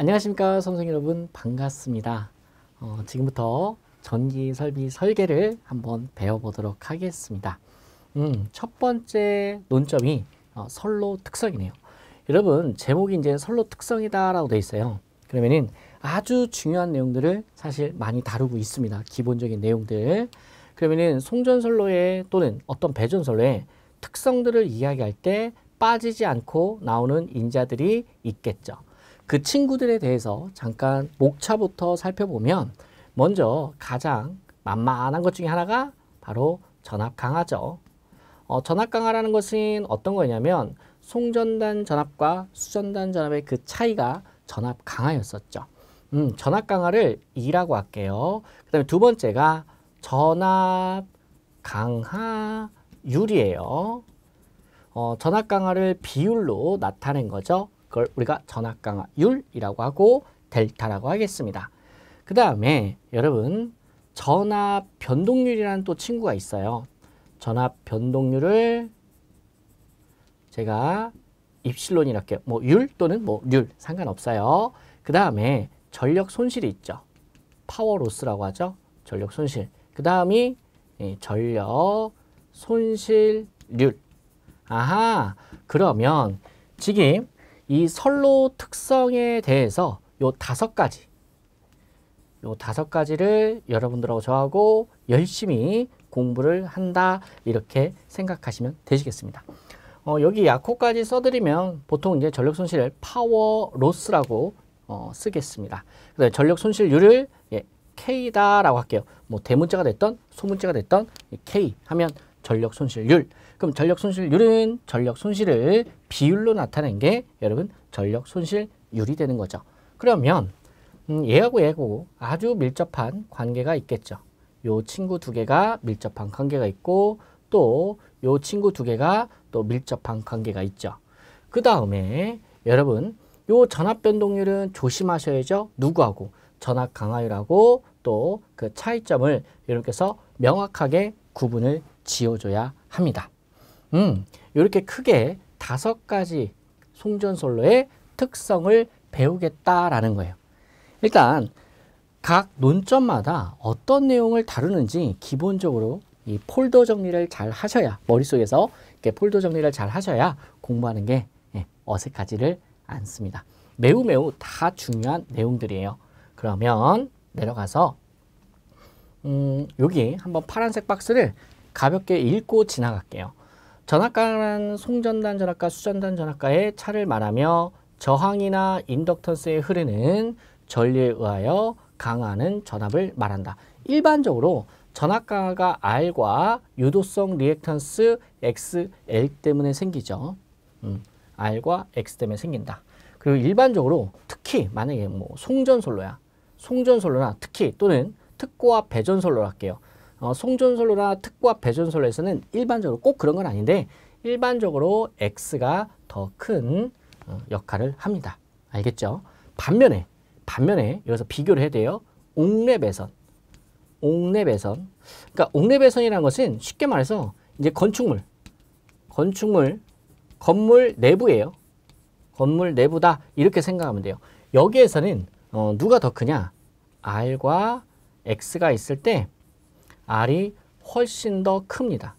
안녕하십니까 선생 여러분 반갑습니다. 어, 지금부터 전기 설비 설계를 한번 배워보도록 하겠습니다. 음, 첫 번째 논점이 어, 선로 특성이네요. 여러분 제목이 이제 선로 특성이다라고 돼 있어요. 그러면은 아주 중요한 내용들을 사실 많이 다루고 있습니다. 기본적인 내용들. 그러면은 송전선로에 또는 어떤 배전선로에 특성들을 이야기할 때 빠지지 않고 나오는 인자들이 있겠죠. 그 친구들에 대해서 잠깐 목차부터 살펴보면 먼저 가장 만만한 것 중에 하나가 바로 전압 강화죠. 어, 전압 강화라는 것은 어떤 거냐면 송전단 전압과 수전단 전압의 그 차이가 전압 강화였었죠. 음, 전압 강화를 2라고 할게요. 그 다음에 두 번째가 전압 강화율이에요. 어, 전압 강화를 비율로 나타낸 거죠. 그걸 우리가 전압강화율이라고 하고 델타라고 하겠습니다. 그 다음에 여러분 전압 변동률이라는 또 친구가 있어요. 전압 변동률을 제가 입실론 이렇게 뭐 율 또는 뭐 률 상관없어요. 그 다음에 전력 손실이 있죠. 파워 로스라고 하죠. 전력 손실. 그 다음이 전력 손실률. 아하 그러면 지금 이 선로 특성에 대해서 요 다섯 가지 요 다섯 가지를 여러분들하고 저하고 열심히 공부를 한다 이렇게 생각하시면 되시겠습니다. 어, 여기 약호까지 써드리면 보통 이제 전력 손실을 파워 로스라고 어, 쓰겠습니다. 그래서 전력 손실률을 예, K다라고 할게요. 뭐 대문자가 됐던 소문자가 됐던 예, K 하면 전력 손실률. 그럼 전력 손실률은 전력 손실을 비율로 나타낸 게 여러분 전력 손실율이 되는 거죠. 그러면 음, 얘하고 얘고 아주 밀접한 관계가 있겠죠. 요 친구 두 개가 밀접한 관계가 있고 또 요 친구 두 개가 또 밀접한 관계가 있죠. 그 다음에 여러분 요 전압 변동률은 조심하셔야죠. 누구하고 전압 강화율하고 또 그 차이점을 여러분께서 명확하게 구분을 지어줘야 합니다. 음, 이렇게 크게 다섯 가지 송전솔로의 특성을 배우겠다라는 거예요. 일단 각 논점마다 어떤 내용을 다루는지 기본적으로 이 폴더 정리를 잘 하셔야 머릿속에서 이렇게 폴더 정리를 잘 하셔야 공부하는 게 예, 어색하지를 않습니다. 매우 매우 다 중요한 내용들이에요. 그러면 내려가서 음, 여기 한번 파란색 박스를 가볍게 읽고 지나갈게요. 전압가는 송전단 전압과 수전단 전압과의 차를 말하며 저항이나 인덕턴스의 흐르는 전류에 의하여 강하는 전압을 말한다. 일반적으로 전압가가 R과 유도성 리액턴스 XL 때문에 생기죠. 음, R과 X 때문에 생긴다. 그리고 일반적으로 특히 만약에 뭐 송전솔로야. 송전솔로나 특히 또는 특고와 배전솔로할게요 어, 송전설로나 특과 배전설로에서는 일반적으로 꼭 그런 건 아닌데 일반적으로 X가 더큰 어, 역할을 합니다. 알겠죠? 반면에 반면에 여기서 비교를 해야 돼요. 옥랩배선 옥랩배선 그러니까 옥랩배선이라는 것은 쉽게 말해서 이제 건축물, 건축물, 건물 내부예요. 건물 내부다 이렇게 생각하면 돼요. 여기에서는 어, 누가 더 크냐? R과 X가 있을 때 R이 훨씬 더 큽니다.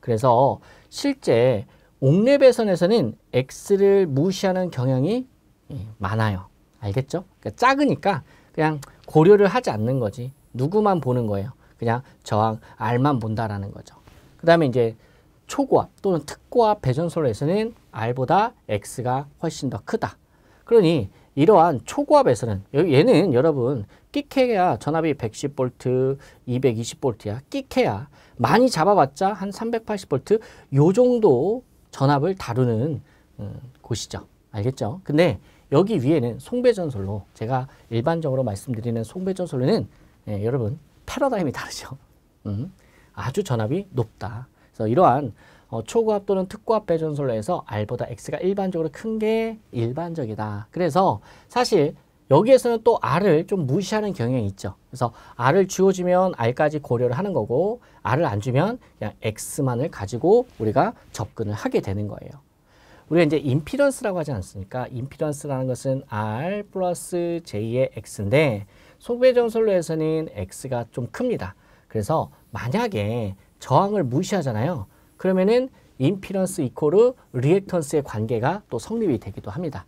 그래서 실제 옥내배선에서는 X를 무시하는 경향이 예, 많아요. 알겠죠? 그러니까 작으니까 그냥 고려를 하지 않는 거지. 누구만 보는 거예요. 그냥 저항 R만 본다라는 거죠. 그 다음에 이제 초고압 또는 특고압 배전솔로에서는 R보다 X가 훨씬 더 크다. 그러니 이러한 초고압에서는 얘는 여러분 끽해야 전압이 110V, 220V야 끽해야 많이 잡아봤자 한 380V 요 정도 전압을 다루는 음, 곳이죠. 알겠죠? 근데 여기 위에는 송배전설로 제가 일반적으로 말씀드리는 송배전설로는 예, 여러분 패러다임이 다르죠. 음, 아주 전압이 높다. 그래서 이러한 어, 초구압 또는 특구압 배전술로 해서 R보다 X가 일반적으로 큰 게 일반적이다. 그래서 사실 여기에서는 또 R을 좀 무시하는 경향이 있죠. 그래서 R을 쥐어주면 R까지 고려를 하는 거고 R을 안 주면 그냥 X만을 가지고 우리가 접근을 하게 되는 거예요. 우리가 이제 임피던스라고 하지 않습니까? 임피던스라는 것은 R 플러스 J의 X인데 소배전설로에서는 X가 좀 큽니다. 그래서 만약에 저항을 무시하잖아요. 그러면은 임피런스 이코르 리액턴스의 관계가 또 성립이 되기도 합니다.